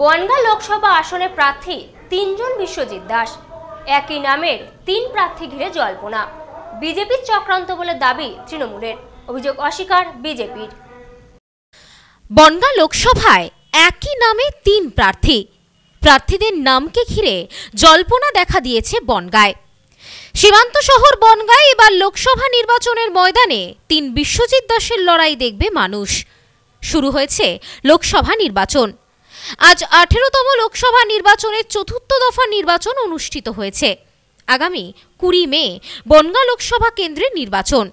বনগা লোকসভা আসনে প্রার্থী তিনজন বিশ্বজিৎ দাস একই নামের তিন প্রার্থী ঘিরে জল্পনা বিজেপির চক্রান্ত বলে দাবি তৃণমূলের অভিযোগ অস্বীকার বিজেপির বনগা লোকসভায় একই নামে তিন প্রার্থী প্রার্থীদের নামকে ঘিরে জল্পনা দেখা দিয়েছে বনগায় সীমান্ত শহর বনগায় এবার লোকসভা নির্বাচনের ময়দানে তিন বিশ্বজিৎ দাসের লড়াই দেখবে মানুষ শুরু হয়েছে লোকসভা নির্বাচন আজ আঠেরোতম লোকসভা নির্বাচনের চতুর্থ দফা নির্বাচন অনুষ্ঠিত হয়েছে আগামী কুড়ি মে বনগা লোকসভা কেন্দ্রের নির্বাচন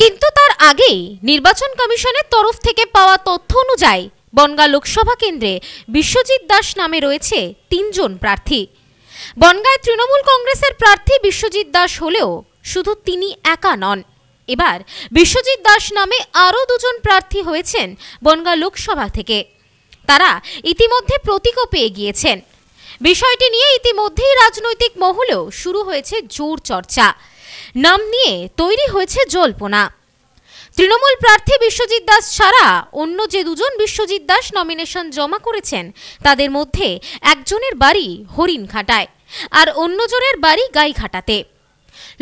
কিন্তু তার আগেই নির্বাচন কমিশনের তরফ থেকে পাওয়া তথ্য অনুযায়ী বনগা লোকসভা কেন্দ্রে বিশ্বজিৎ দাস নামে রয়েছে তিনজন প্রার্থী বনগায় তৃণমূল কংগ্রেসের প্রার্থী বিশ্বজিৎ দাস হলেও শুধু তিনি একা নন এবার বিশ্বজিৎ দাস নামে আরও দুজন প্রার্থী হয়েছেন বনগা লোকসভা থেকে তারা ইতিমধ্যে প্রতীকও পেয়ে গিয়েছেন বিষয়টি নিয়ে ইতিমধ্যেই রাজনৈতিক মহলেও শুরু হয়েছে জোর চর্চা নাম নিয়ে তৈরি হয়েছে জল্পনা তৃণমূল প্রার্থী বিশ্বজিৎ দাস ছাড়া অন্য যে দুজন বিশ্বজিৎ দাস নমিনেশন জমা করেছেন তাদের মধ্যে একজনের বাড়ি হরিণ খাটায় আর অন্যজনের বাড়ি গাইঘাটাতে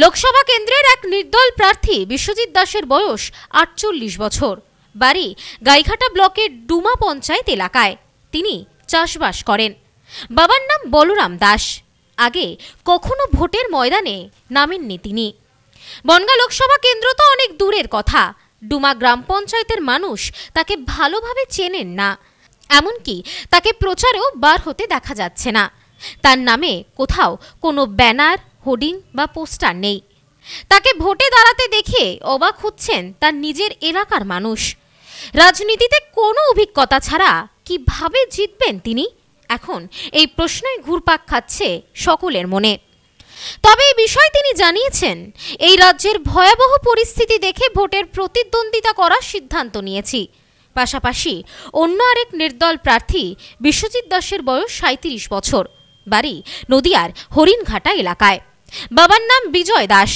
লোকসভা কেন্দ্রের এক নির্দল প্রার্থী বিশ্বজিৎ দাসের বয়স আটচল্লিশ বছর বাড়ি গাইঘাটা ব্লকের ডুমা পঞ্চায়েত এলাকায় তিনি চাষবাস করেন বাবার নাম বলরাম দাস আগে কখনো ভোটের ময়দানে নামেননি তিনি বনগা লোকসভা কেন্দ্র তো অনেক দূরের কথা ডুমা গ্রাম পঞ্চায়েতের মানুষ তাকে ভালোভাবে চেনেন না এমনকি তাকে প্রচারেও বার হতে দেখা যাচ্ছে না তার নামে কোথাও কোনো ব্যানার হোর্ডিং বা পোস্টার নেই তাকে ভোটে দাঁড়াতে দেখে অবাক হচ্ছেন তার নিজের এলাকার মানুষ রাজনীতিতে কোনো অভিজ্ঞতা ছাড়া কিভাবে জিতবেন তিনি এখন এই প্রশ্নই ঘুরপাক খাচ্ছে সকলের মনে তবে এই বিষয়ে তিনি জানিয়েছেন এই রাজ্যের ভয়াবহ পরিস্থিতি দেখে ভোটের প্রতিদ্বন্দ্বিতা করার সিদ্ধান্ত নিয়েছি পাশাপাশি অন্য আরেক নির্দল প্রার্থী বিশ্বজিৎ দাসের বয়স সাঁত্রিশ বছর বাড়ি নদিয়ার হরিণঘাটা এলাকায় বাবার নাম বিজয় দাস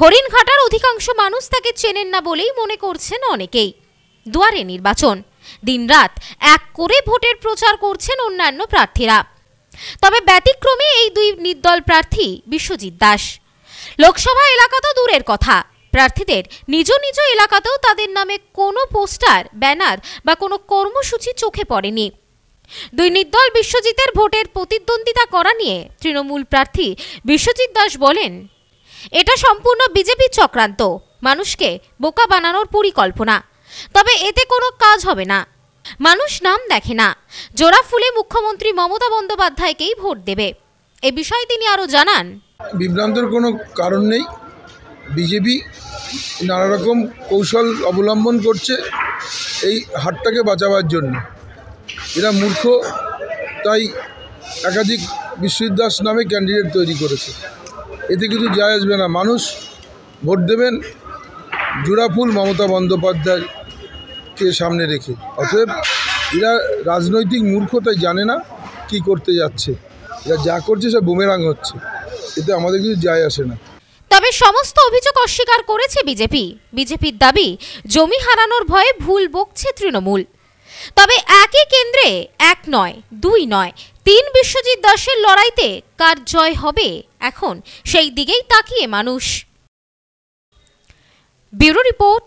হরিণঘাটার অধিকাংশ মানুষ তাকে চেনেন না বলেই মনে করছেন অনেকেই দুয়ারে নির্বাচন দিনরাত এক করে ভোটের প্রচার করছেন অন্যান্য প্রার্থীরা তবে ব্যতিক্রমে এই দুই নির্দল প্রার্থী বিশ্বজিৎ দাস লোকসভা এলাকা তো দূরের কথা প্রার্থীদের নিজ নিজ এলাকাতেও তাদের নামে কোনো পোস্টার ব্যানার বা কোনো কর্মসূচি চোখে পড়েনি দুই নির্দল বিশ্বজিতের ভোটের প্রতিদ্বন্দ্বিতা করা নিয়ে তৃণমূল প্রার্থী বিশ্বজিৎ দাস বলেন এটা সম্পূর্ণ বিজেপির চক্রান্ত মানুষকে বোকা বানানোর পরিকল্পনা তবে এতে কোনো কাজ হবে না মানুষ নাম দেখে না জোড়া ফুলে মুখ্যমন্ত্রী মমতা বন্দ্যোপাধ্যায়কেই ভোট দেবে এ বিষয়ে তিনি আরও জানান বিভ্রান্তর কোনো কারণ নেই বিজেপি নানা রকম কৌশল অবলম্বন করছে এই হাটটাকে বাঁচাবার জন্য এরা মূর্খ তাই একাধিক বিশ্বদাস নামে ক্যান্ডিডেট তৈরি করেছে এতে কিছু যায় আসবে না মানুষ ভোট দেবেন জোড়াফুল মমতা বন্দ্যোপাধ্যায় কে সামনে রেখে অতএব এরা রাজনৈতিক মূর্খতায় জানে না কি করতে যাচ্ছে এরা যা করছে সে বুমেরাং হচ্ছে এতে আমাদের কিছু যায় আসে না তবে সমস্ত অভিযোগ অস্বীকার করেছে বিজেপি বিজেপির দাবি জমি হারানোর ভয়ে ভুল বকছে তৃণমূল তবে একই কেন্দ্রে এক নয় দুই নয় তিন বিশ্বজিৎ দাসের লড়াইতে কার জয় হবে এখন সেই দিকেই তাকিয়ে মানুষ ব্যুরো রিপোর্ট